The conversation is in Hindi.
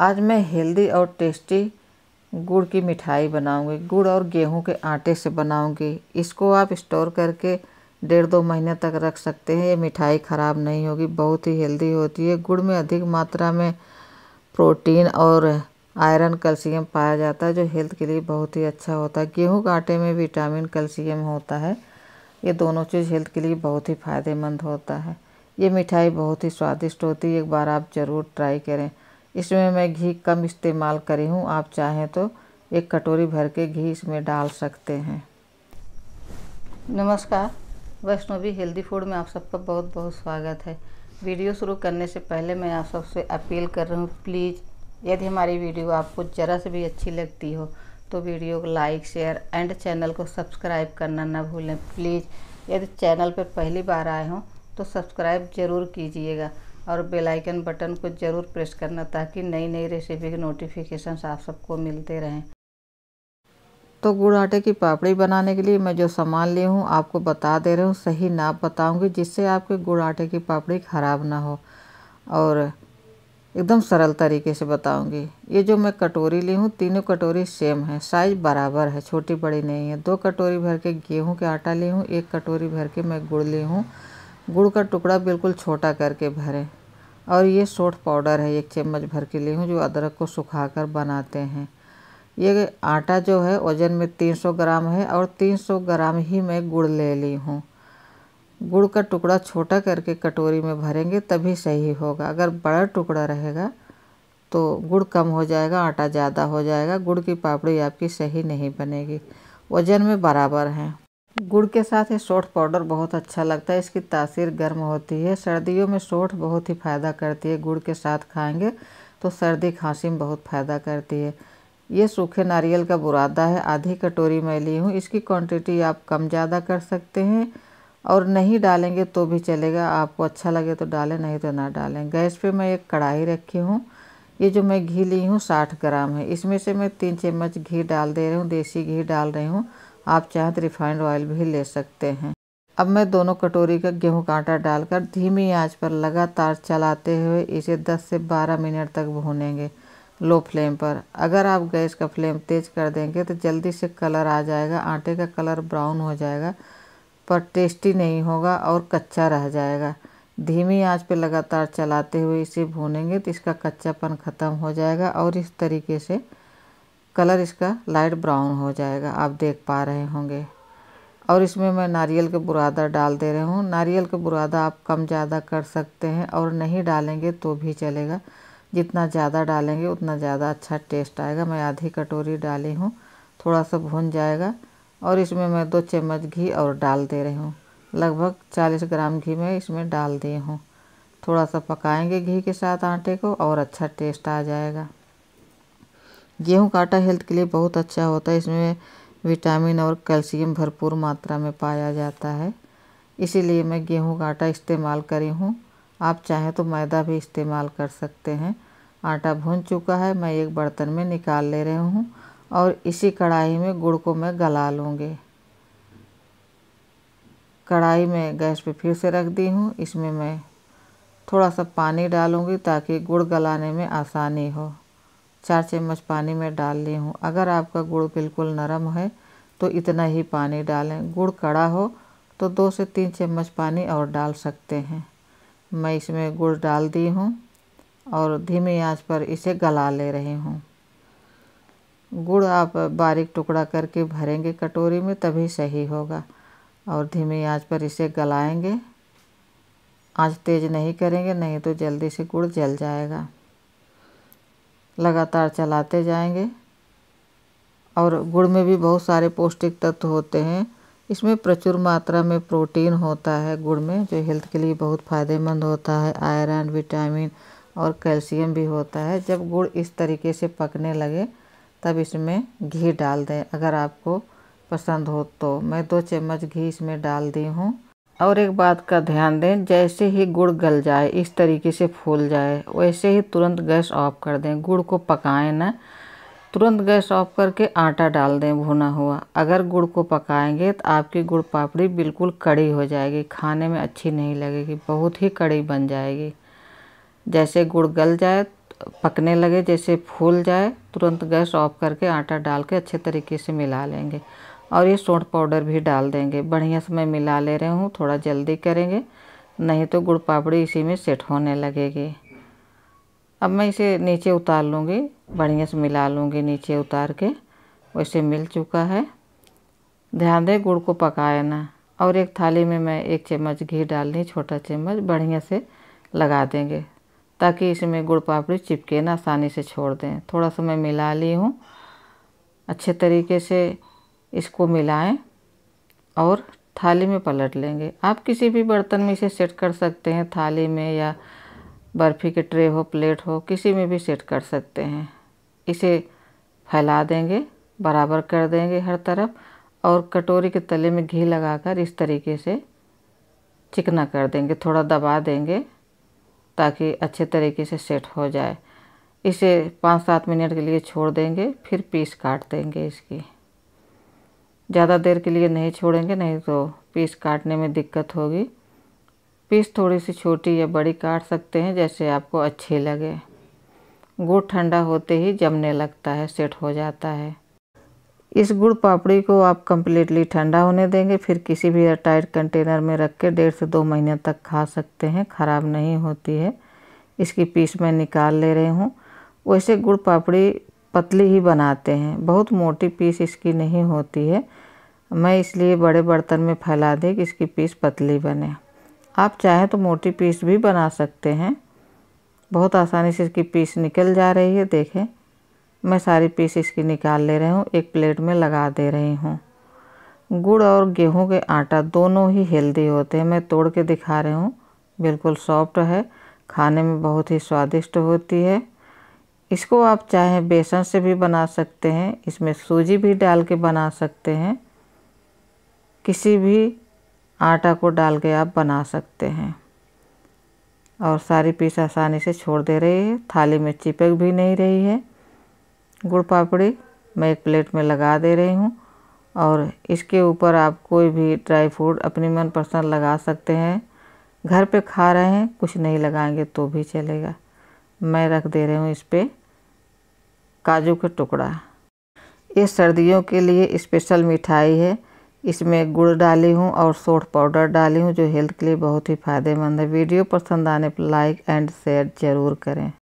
आज मैं हेल्दी और टेस्टी गुड़ की मिठाई बनाऊंगी गुड़ और गेहूं के आटे से बनाऊंगी इसको आप स्टोर करके डेढ़ दो महीने तक रख सकते हैं ये मिठाई ख़राब नहीं होगी बहुत ही हेल्दी होती है गुड़ में अधिक मात्रा में प्रोटीन और आयरन कैल्शियम पाया जाता है जो हेल्थ के लिए बहुत ही अच्छा होता है गेहूं के आटे में विटामिन कैल्शियम होता है ये दोनों चीज़ हेल्थ के लिए बहुत ही फ़ायदेमंद होता है ये मिठाई बहुत ही स्वादिष्ट होती है एक बार आप ज़रूर ट्राई करें इसमें मैं घी कम इस्तेमाल करी हूँ आप चाहें तो एक कटोरी भर के घी इसमें डाल सकते हैं नमस्कार वैष्णवी हेल्दी फूड में आप सबका बहुत बहुत स्वागत है वीडियो शुरू करने से पहले मैं आप सबसे अपील कर रही हूँ प्लीज़ यदि हमारी वीडियो आपको ज़रा से भी अच्छी लगती हो तो वीडियो को लाइक शेयर एंड चैनल को सब्सक्राइब करना ना भूलें प्लीज़ यदि चैनल पर पहली बार आए हों तो सब्सक्राइब ज़रूर कीजिएगा और बेल आइकन बटन को ज़रूर प्रेस करना ताकि नई नई रेसिपी के नोटिफिकेशन आप सबको मिलते रहें तो गुड़ आटे की पापड़ी बनाने के लिए मैं जो सामान ली हूँ आपको बता दे रही हूँ सही नाप बताऊँगी जिससे आपके गुड़ आटे की पापड़ी ख़राब ना हो और एकदम सरल तरीके से बताऊंगी ये जो मैं कटोरी ली हूँ तीनों कटोरी सेम है साइज़ बराबर है छोटी बड़ी नहीं है दो कटोरी भर के गेहूँ के आटा ली हूँ एक कटोरी भर के मैं गुड़ ली हूँ गुड़ का टुकड़ा बिल्कुल छोटा करके भरें और ये सोठ पाउडर है एक चम्मच भर के लिए हूँ जो अदरक को सुखाकर बनाते हैं ये आटा जो है वज़न में 300 ग्राम है और 300 ग्राम ही मैं गुड़ ले ली हूँ गुड़ का टुकड़ा छोटा करके कटोरी में भरेंगे तभी सही होगा अगर बड़ा टुकड़ा रहेगा तो गुड़ कम हो जाएगा आटा ज़्यादा हो जाएगा गुड़ की पापड़ी आपकी सही नहीं बनेगी वज़न में बराबर हैं गुड़ के साथ ये सोठ पाउडर बहुत अच्छा लगता है इसकी तासीर गर्म होती है सर्दियों में सोठ बहुत ही फ़ायदा करती है गुड़ के साथ खाएंगे तो सर्दी खांसी में बहुत फ़ायदा करती है ये सूखे नारियल का बुरादा है आधी कटोरी मैं ली हूँ इसकी क्वांटिटी आप कम ज़्यादा कर सकते हैं और नहीं डालेंगे तो भी चलेगा आपको अच्छा लगे तो डालें नहीं तो ना डालें गैस पर मैं एक कढ़ाई रखी हूँ ये जो मैं घी ली हूँ साठ ग्राम है इसमें से मैं तीन चम्मच घी डाल दे रही हूँ देसी घी डाल रही हूँ आप चाहें तो रिफाइंड ऑयल भी ले सकते हैं अब मैं दोनों कटोरी का गेहूं का आटा डालकर धीमी आंच पर लगातार चलाते हुए इसे 10 से 12 मिनट तक भूनेंगे लो फ्लेम पर अगर आप गैस का फ्लेम तेज़ कर देंगे तो जल्दी से कलर आ जाएगा आटे का कलर ब्राउन हो जाएगा पर टेस्टी नहीं होगा और कच्चा रह जाएगा धीमी आंच पर लगातार चलाते हुए इसे भूनेंगे तो इसका कच्चापन ख़त्म हो जाएगा और इस तरीके से कलर इसका लाइट ब्राउन हो जाएगा आप देख पा रहे होंगे और इसमें मैं नारियल का बुरादा डाल दे रही हूँ नारियल का बुरादा आप कम ज़्यादा कर सकते हैं और नहीं डालेंगे तो भी चलेगा जितना ज़्यादा डालेंगे उतना ज़्यादा अच्छा टेस्ट आएगा मैं आधी कटोरी डाली हूँ थोड़ा सा भुन जाएगा और इसमें मैं दो चम्मच घी और डाल दे रही हूँ लगभग 40 ग्राम घी मैं इसमें डाल दी हूँ थोड़ा सा पकाएंगे घी के साथ आटे को और अच्छा टेस्ट आ जाएगा गेहूँ का आटा हेल्थ के लिए बहुत अच्छा होता है इसमें विटामिन और कैल्शियम भरपूर मात्रा में पाया जाता है इसीलिए मैं गेहूँ का आटा इस्तेमाल करी हूँ आप चाहें तो मैदा भी इस्तेमाल कर सकते हैं आटा भून चुका है मैं एक बर्तन में निकाल ले रही हूँ और इसी कढ़ाई में गुड़ को मैं गला लूँगी कढ़ाई में गैस पे फिर से रख दी हूँ इसमें मैं थोड़ा सा पानी डालूँगी ताकि गुड़ गलाने में आसानी हो चार चम्मच पानी में डाल ली हूँ अगर आपका गुड़ बिल्कुल नरम है तो इतना ही पानी डालें गुड़ कड़ा हो तो दो से तीन चम्मच पानी और डाल सकते हैं मैं इसमें गुड़ डाल दी हूँ और धीमी आंच पर इसे गला ले रही हूँ गुड़ आप बारीक टुकड़ा करके भरेंगे कटोरी में तभी सही होगा और धीमी आंच पर इसे गलाएंगे आंच तेज़ नहीं करेंगे नहीं तो जल्दी से गुड़ जल जाएगा लगातार चलाते जाएंगे और गुड़ में भी बहुत सारे पौष्टिक तत्व होते हैं इसमें प्रचुर मात्रा में प्रोटीन होता है गुड़ में जो हेल्थ के लिए बहुत फ़ायदेमंद होता है आयरन विटामिन और कैल्शियम भी होता है जब गुड़ इस तरीके से पकने लगे तब इसमें घी डाल दें अगर आपको पसंद हो तो मैं दो चम्मच घी इसमें डाल दी हूँ और एक बात का ध्यान दें जैसे ही गुड़ गल जाए इस तरीके से फूल जाए वैसे ही तुरंत गैस ऑफ कर दें गुड़ को पकाएं ना तुरंत गैस ऑफ करके आटा डाल दें भुना हुआ अगर गुड़ को पकाएंगे तो आपकी गुड़ पापड़ी बिल्कुल कड़ी हो जाएगी खाने में अच्छी नहीं लगेगी बहुत ही कड़ी बन जाएगी जैसे गुड़ गल जाए पकने लगे जैसे फूल जाए तुरंत गैस ऑफ करके आटा डाल के अच्छे तरीके से मिला लेंगे और ये सोंठ पाउडर भी डाल देंगे बढ़िया से मैं मिला ले रही हूँ थोड़ा जल्दी करेंगे नहीं तो गुड़ पापड़ी इसी में सेट होने लगेगी अब मैं इसे नीचे उतार लूँगी बढ़िया से मिला लूँगी नीचे उतार के वैसे मिल चुका है ध्यान दें गुड़ को पकाए ना और एक थाली में मैं एक चम्मच घी डालनी छोटा चम्मच बढ़िया से लगा देंगे ताकि इसमें गुड़ पापड़ी चिपके ना आसानी से छोड़ दें थोड़ा सा मैं मिला ली हूँ अच्छे तरीके से इसको मिलाएं और थाली में पलट लेंगे आप किसी भी बर्तन में इसे सेट कर सकते हैं थाली में या बर्फ़ी के ट्रे हो प्लेट हो किसी में भी सेट कर सकते हैं इसे फैला देंगे बराबर कर देंगे हर तरफ और कटोरी के तले में घी लगाकर इस तरीके से चिकना कर देंगे थोड़ा दबा देंगे ताकि अच्छे तरीके से सेट हो जाए इसे पाँच सात मिनट के लिए छोड़ देंगे फिर पीस काट देंगे इसकी ज़्यादा देर के लिए नहीं छोड़ेंगे नहीं तो पीस काटने में दिक्कत होगी पीस थोड़ी सी छोटी या बड़ी काट सकते हैं जैसे आपको अच्छी लगे गुड़ ठंडा होते ही जमने लगता है सेट हो जाता है इस गुड़ पापड़ी को आप कम्प्लीटली ठंडा होने देंगे फिर किसी भी एयरटाइट कंटेनर में रख के डेढ़ से दो महीने तक खा सकते हैं ख़राब नहीं होती है इसकी पीस मैं निकाल ले रही हूँ वैसे गुड़ पापड़ी पतली ही बनाते हैं बहुत मोटी पीस इसकी नहीं होती है मैं इसलिए बड़े बर्तन में फैला दें कि इसकी पीस पतली बने आप चाहें तो मोटी पीस भी बना सकते हैं बहुत आसानी से इसकी पीस निकल जा रही है देखें मैं सारे पीस इसकी निकाल ले रही हूँ एक प्लेट में लगा दे रही हूँ गुड़ और गेहूं के आटा दोनों ही हेल्दी होते हैं मैं तोड़ के दिखा रही हूँ बिल्कुल सॉफ्ट है खाने में बहुत ही स्वादिष्ट होती है इसको आप चाहे बेसन से भी बना सकते हैं इसमें सूजी भी डाल के बना सकते हैं किसी भी आटा को डाल के आप बना सकते हैं और सारी पीस आसानी से छोड़ दे रही है थाली में चिपक भी नहीं रही है गुड़ पापड़ी मैं एक प्लेट में लगा दे रही हूँ और इसके ऊपर आप कोई भी ड्राई फ्रूट अपनी मनपसंद लगा सकते हैं घर पे खा रहे हैं कुछ नहीं लगाएंगे तो भी चलेगा मैं रख दे रही हूँ इस पर काजू का टुकड़ा ये सर्दियों के लिए स्पेशल मिठाई है इसमें गुड़ डाली हूँ और सोड पाउडर डाली हूँ जो हेल्थ के लिए बहुत ही फ़ायदेमंद है वीडियो पसंद आने पर लाइक एंड शेयर ज़रूर करें